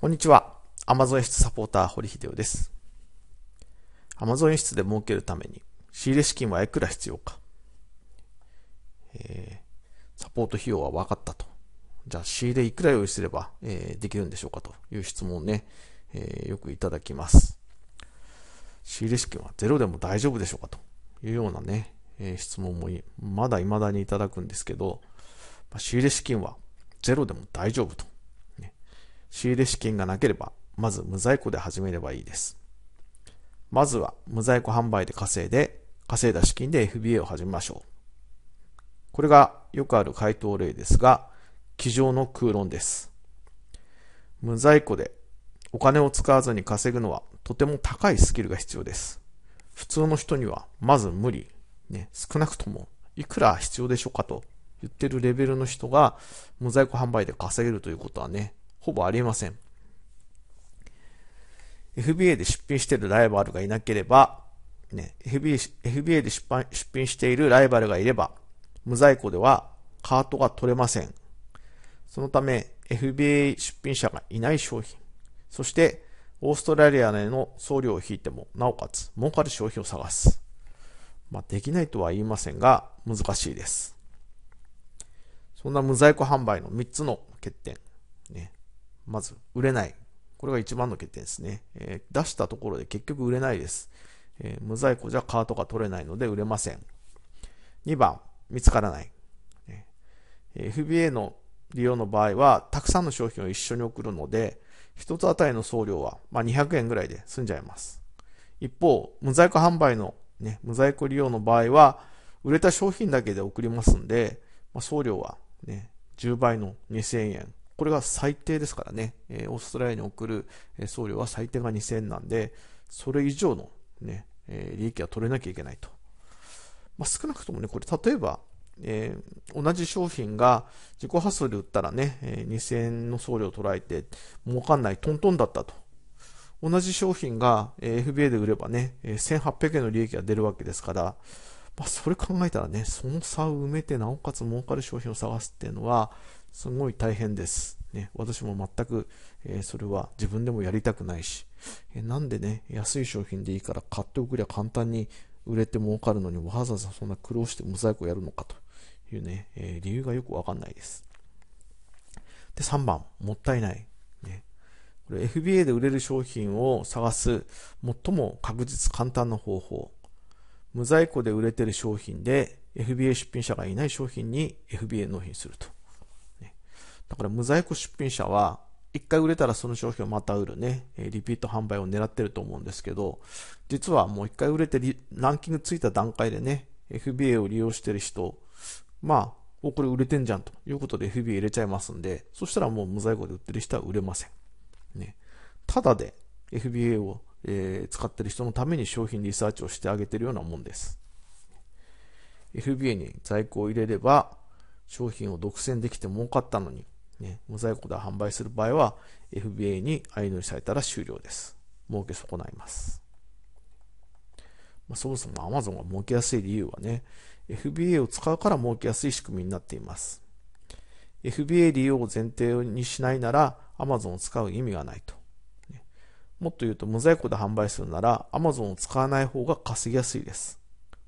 こんにちは。Amazon 輸出サポーター、堀秀夫です。Amazon 輸出で儲けるために、仕入れ資金はいくら必要か。えー、サポート費用は分かったと。じゃあ、仕入れいくら用意すれば、えー、できるんでしょうかという質問をね、えー、よくいただきます。仕入れ資金はゼロでも大丈夫でしょうかというようなね、え質問もまだ未だにいただくんですけど、ま仕入れ資金はゼロでも大丈夫と仕入れ資金がなければ、まず無在庫で始めればいいです。まずは無在庫販売で稼いで、稼いだ資金で FBA を始めましょう。これがよくある回答例ですが、机上の空論です。無在庫でお金を使わずに稼ぐのはとても高いスキルが必要です。普通の人にはまず無理、ね、少なくともいくら必要でしょうかと言ってるレベルの人が無在庫販売で稼げるということはね、ほぼありません。FBA で出品しているライバルがいなければ、ね、FBA, FBA で出品しているライバルがいれば、無在庫ではカートが取れません。そのため、FBA 出品者がいない商品、そしてオーストラリアへの送料を引いても、なおかつ儲かる商品を探す。まあ、できないとは言いませんが、難しいです。そんな無在庫販売の3つの欠点。ね、まず売れない。これが一番の欠点ですね。えー、出したところで結局売れないです。えー、無在庫じゃカートが取れないので売れません。2番、見つからない。FBA の利用の場合は、たくさんの商品を一緒に送るので、1つあたりの送料は、まあ、200円ぐらいで済んじゃいます。一方、無在庫販売の、ね、無在庫利用の場合は、売れた商品だけで送りますんで、まあ、送料は、ね、10倍の2000円。これが最低ですからね、えー、オーストラリアに送る送料は最低が2000円なんで、それ以上のね、え利益は取れなきゃいけないと。まあ、少なくともね、これ例えば、えー、同じ商品が自己発送で売ったらね、えー、2000円の送料を捉えて儲かんないトントンだったと。同じ商品が、FBA で売ればね、1800円の利益が出るわけですから、まあ、それ考えたらね、その差を埋めて、なおかつ儲かる商品を探すっていうのは、すごい大変です。ね、私も全く、えー、それは自分でもやりたくないし、えー、なんでね、安い商品でいいから買っておくりゃ簡単に売れて儲かるのにわざわざそんな苦労して無細工やるのかというね、えー、理由がよくわかんないです。で、3番、もったいない。ね、これ FBA で売れる商品を探す最も確実簡単な方法。無在庫で売れてる商品で FBA 出品者がいない商品に FBA 納品すると。ね、だから無在庫出品者は一回売れたらその商品をまた売るね、リピート販売を狙ってると思うんですけど、実はもう一回売れてランキングついた段階でね、FBA を利用してる人、まあ、お、これ売れてんじゃんということで FBA 入れちゃいますんで、そしたらもう無在庫で売ってる人は売れません。ね。ただで FBA をえー、使ってる人のために商品リサーチをしてあげてるようなもんです。FBA に在庫を入れれば、商品を独占できて儲かったのに、ね、無在庫で販売する場合は、FBA に相乗りされたら終了です。儲け損ないます。まあ、そもそも Amazon が儲けやすい理由はね、FBA を使うから儲けやすい仕組みになっています。FBA 利用を前提にしないなら Amazon を使う意味がないと。もっと言うと無在庫で販売するなら Amazon を使わない方が稼ぎやすいです。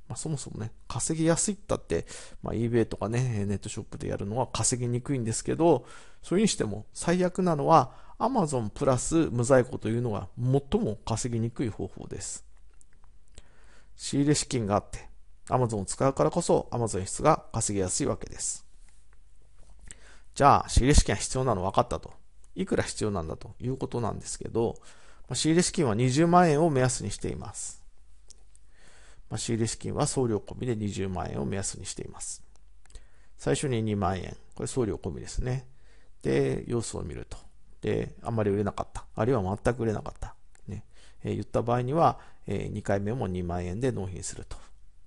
まあ、そもそもね、稼ぎやすいったって、まあ、eBay とかね、ネットショップでやるのは稼ぎにくいんですけど、それにしても最悪なのは Amazon プラス無在庫というのが最も稼ぎにくい方法です。仕入れ資金があって、Amazon を使うからこそ Amazon 質が稼ぎやすいわけです。じゃあ、仕入れ資金は必要なの分かったと。いくら必要なんだということなんですけど、仕入資金は20万円を目安にしています。まあ、仕入資金は送料込みで20万円を目安にしています。最初に2万円。これ送料込みですね。で、様子を見ると。で、あんまり売れなかった。あるいは全く売れなかった。ねえー、言った場合には、えー、2回目も2万円で納品すると。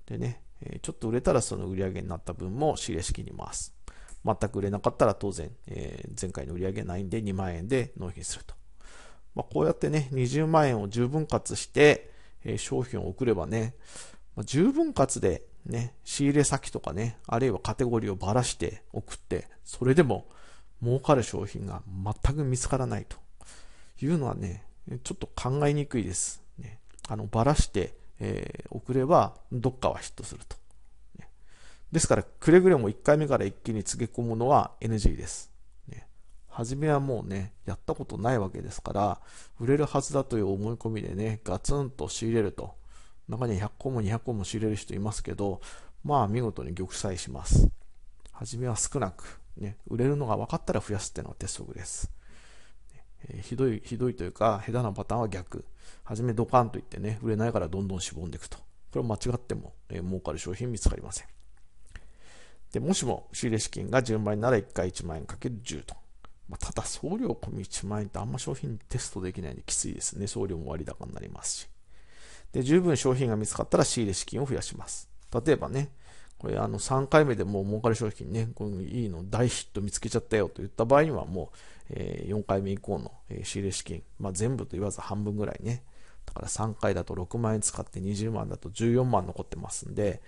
でね、えー、ちょっと売れたらその売り上げになった分も仕入資金に回す。全く売れなかったら当然、えー、前回の売り上げないんで2万円で納品すると。まあ、こうやってね、20万円を十分割して、え商品を送ればね、まあ、十分割でね、仕入れ先とかね、あるいはカテゴリーをばらして送って、それでも儲かる商品が全く見つからないというのはね、ちょっと考えにくいです。ね、あの、ばらして、えー、送れば、どっかはヒットすると。ですから、くれぐれも1回目から一気に告げ込むのは NG です。初めはもうね、やったことないわけですから、売れるはずだという思い込みでね、ガツンと仕入れると。中には100個も200個も仕入れる人いますけど、まあ見事に玉砕します。初めは少なく、ね、売れるのが分かったら増やすっていうのが鉄則です。えー、ひどい、ひどいというか、下手なパターンは逆。初めドカンといってね、売れないからどんどんしぼんでいくと。これ間違っても、えー、儲かる商品見つかりません。で、もしも仕入れ資金が10万円なら1回1万円かける10と。まあ、ただ送料込み1万円ってあんま商品テストできないんできついですね。送料も割高になりますし。で、十分商品が見つかったら仕入れ資金を増やします。例えばね、これあの3回目でもう儲かる商品ね、このいいの大ヒット見つけちゃったよと言った場合にはもう、え4回目以降の仕入れ資金、まあ、全部と言わず半分ぐらいね、だから3回だと6万円使って20万だと14万残ってますんで、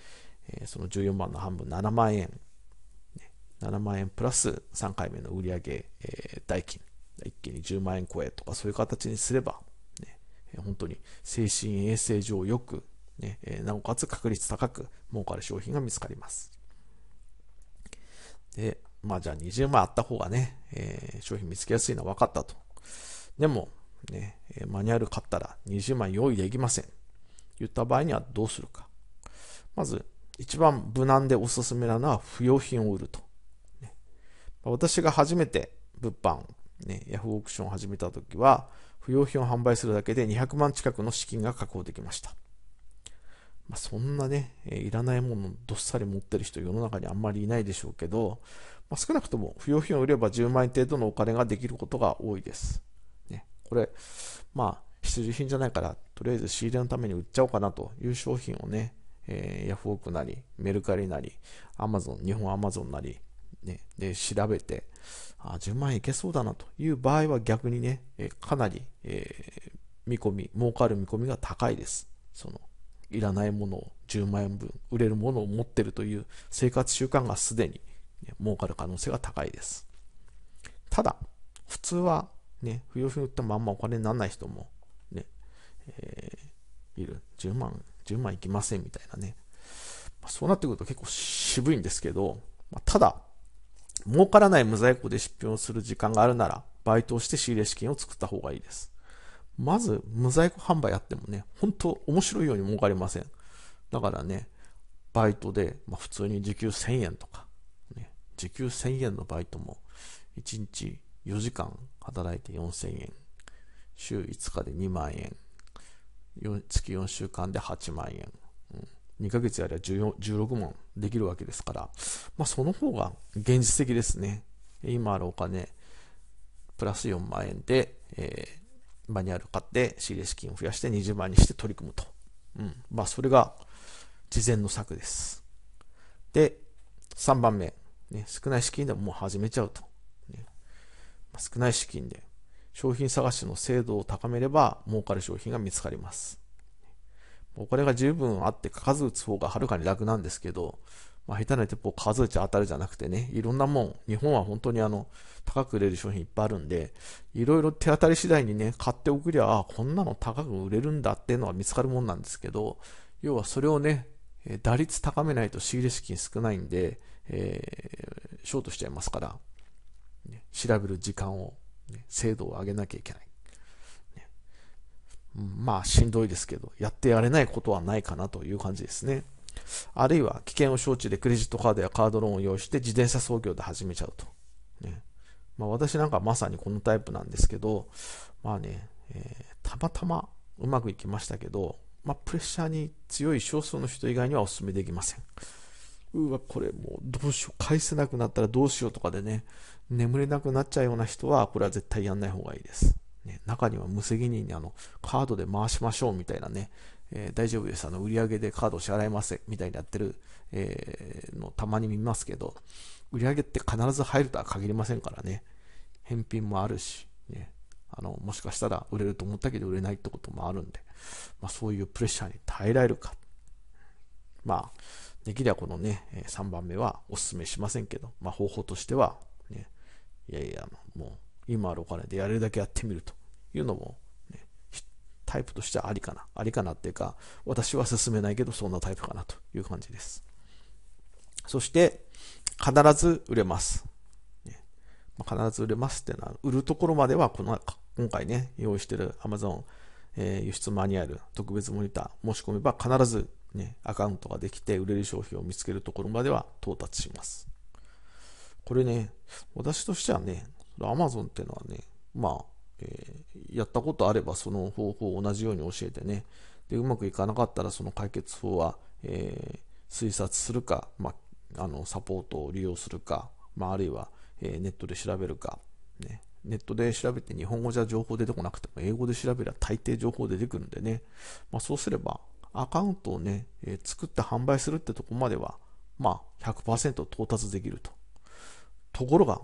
えその14万の半分7万円7万円プラス3回目の売上、えー、代金、一気に10万円超えとかそういう形にすれば、ね、本当に精神衛生上よく、ね、なおかつ確率高く儲かる商品が見つかります。で、まあじゃあ20万あった方がね、えー、商品見つけやすいのは分かったと。でも、ね、マニュアル買ったら20万用意できません。言った場合にはどうするか。まず、一番無難でおすすめなのは不用品を売ると。私が初めて物販、ね、ヤフーオークションを始めた時は、不用品を販売するだけで200万近くの資金が確保できました。まあ、そんなね、いらないものをどっさり持ってる人世の中にあんまりいないでしょうけど、まあ、少なくとも不用品を売れば10万円程度のお金ができることが多いです。ね、これ、まあ、必需品じゃないから、とりあえず仕入れのために売っちゃおうかなという商品をね、えー、ヤフオクなり、メルカリなり、アマゾン、日本アマゾンなり、ね、で調べて、あ10万円いけそうだなという場合は逆にね、えかなり、えー、見込み、儲かる見込みが高いです。そのいらないものを10万円分、売れるものを持ってるという生活習慣がすでに、ね、儲かる可能性が高いです。ただ、普通はね、不要品売ってもあんまお金にならない人もね、えー、いる。10万、10万いきませんみたいなね。そうなってくると結構渋いんですけど、まただ、儲からない無在庫で出品をする時間があるなら、バイトをして仕入れ資金を作った方がいいです。まず、無在庫販売やってもね、本当面白いように儲かりません。だからね、バイトで、まあ、普通に時給1000円とか、ね、時給1000円のバイトも、1日4時間働いて4000円、週5日で2万円、月4週間で8万円、2ヶ月やりゃ16問できるわけですから、まあ、その方が現実的ですね。今あるお金、プラス4万円で、えー、マニュアル買って仕入れ資金を増やして20万にして取り組むと。うん。まあ、それが事前の策です。で、3番目。ね、少ない資金でももう始めちゃうと。ね、少ない資金で商品探しの精度を高めれば儲かる商品が見つかります。お金が十分あって数打つ方がはるかに楽なんですけど、まあ、下手な鉄砲数打ち当たるじゃなくてね、いろんなもん、日本は本当にあの、高く売れる商品いっぱいあるんで、いろいろ手当たり次第にね、買っておくりゃ、あこんなの高く売れるんだっていうのは見つかるもんなんですけど、要はそれをね、打率高めないと仕入れ資金少ないんで、えー、ショートしちゃいますから、ね、調べる時間を、ね、精度を上げなきゃいけない。まあしんどいですけど、やってやれないことはないかなという感じですね。あるいは危険を承知でクレジットカードやカードローンを用意して自転車操業で始めちゃうと。ねまあ、私なんかまさにこのタイプなんですけど、まあね、えー、たまたまうまくいきましたけど、まあ、プレッシャーに強い少数の人以外にはお勧めできません。うわ、これもうどうしよう、返せなくなったらどうしようとかでね、眠れなくなっちゃうような人は、これは絶対やんない方がいいです。ね、中には無責任にあのカードで回しましょうみたいなね、えー、大丈夫です、あの売り上げでカードを支払いますみたいになってる、えー、のたまに見ますけど、売り上げって必ず入るとは限りませんからね、返品もあるし、ね、あのもしかしたら売れると思ったけど売れないってこともあるんで、まあ、そういうプレッシャーに耐えられるか。まあ、できればこのね、3番目はお勧めしませんけど、まあ、方法としては、ね、いやいや、もう今あるお金でやれるだけやってみるというのも、ね、タイプとしてはありかな。ありかなっていうか、私は進めないけど、そんなタイプかなという感じです。そして、必ず売れます。ね、必ず売れますっていうのは、売るところまではこの、今回ね、用意している Amazon、え輸出マニュアル、特別モニター、申し込めば必ず、ね、アカウントができて売れる商品を見つけるところまでは到達します。これね、私としてはね、アマゾンっていうのはね、まあ、えー、やったことあればその方法を同じように教えてね、で、うまくいかなかったらその解決法は、えー、推察するか、まあ、あの、サポートを利用するか、まあ、あるいは、えー、ネットで調べるか、ね、ネットで調べて日本語じゃ情報出てこなくても英語で調べれば大抵情報出てくるんでね、まあ、そうすればアカウントをね、えー、作って販売するってとこまでは、まあ、100%到達できると。ところが、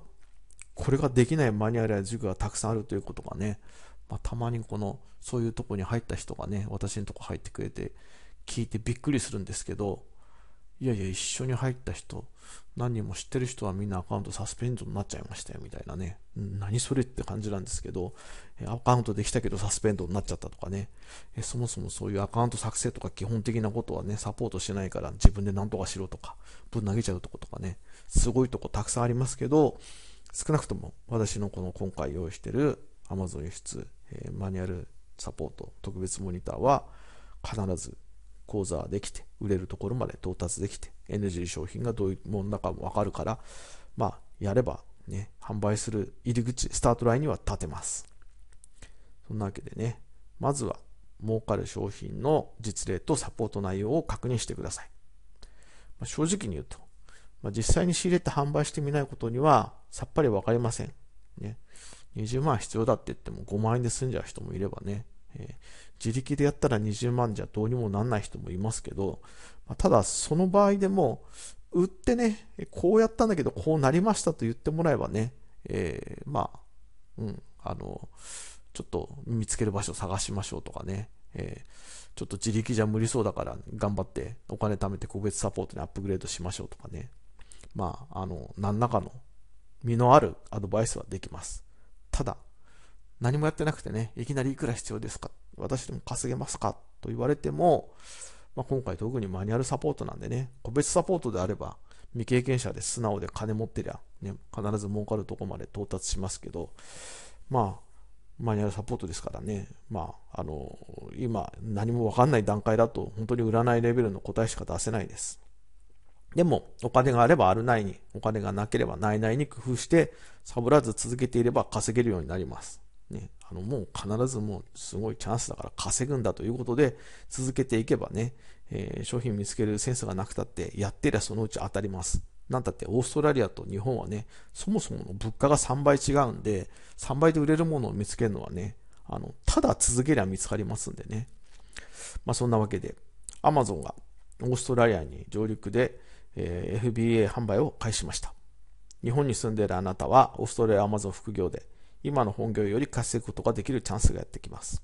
これができないマニュアルや塾がたくさんあるということがね、まあ、たまにこの、そういうとこに入った人がね、私のとこ入ってくれて、聞いてびっくりするんですけど、いやいや、一緒に入った人、何人も知ってる人はみんなアカウントサスペンドになっちゃいましたよ、みたいなね。何それって感じなんですけど、アカウントできたけどサスペンドになっちゃったとかね。そもそもそういうアカウント作成とか基本的なことはね、サポートしてないから自分で何とかしろとか、ぶん投げちゃうとことかね、すごいとこたくさんありますけど、少なくとも私のこの今回用意してる Amazon 輸出、えー、マニュアルサポート、特別モニターは必ず講座できて、売れるところまで到達できて、NG 商品がどういうものだかもわかるから、まあ、やればね、販売する入り口、スタートラインには立てます。そんなわけでね、まずは儲かる商品の実例とサポート内容を確認してください。まあ、正直に言うと、まあ、実際に仕入れて販売してみないことにはさっぱりわかりません。ね、20万必要だって言っても5万円で済んじゃう人もいればね、えー、自力でやったら20万じゃどうにもなんない人もいますけど、まあ、ただその場合でも、売ってね、こうやったんだけど、こうなりましたと言ってもらえばね、えー、まあ、うん、あの、ちょっと見つける場所探しましょうとかね、えー、ちょっと自力じゃ無理そうだから頑張ってお金貯めて個別サポートにアップグレードしましょうとかね、まあ、あの、何らかの身のあるアドバイスはできます。ただ、何もやってなくてね、いきなりいくら必要ですか私でも稼げますかと言われても、まあ、今回特にマニュアルサポートなんでね、個別サポートであれば、未経験者で素直で金持ってりゃ、ね、必ず儲かるとこまで到達しますけど、まあ、マニュアルサポートですからね、まあ、あの、今、何もわかんない段階だと、本当に占いレベルの答えしか出せないです。でも、お金があればあるないに、お金がなければないないに工夫して、サボらず続けていれば稼げるようになります。ね、あの、もう必ずもうすごいチャンスだから稼ぐんだということで、続けていけばね、えー、商品見つけるセンスがなくたって、やってりゃそのうち当たります。なんたってオーストラリアと日本はね、そもそもの物価が3倍違うんで、3倍で売れるものを見つけるのはね、あの、ただ続けりゃ見つかりますんでね。まあそんなわけで、アマゾンがオーストラリアに上陸で、えー、FBA 販売を開始しました。日本に住んでいるあなたは、オーストラリアアマゾン副業で、今の本業より稼ぐことができるチャンスがやってきます。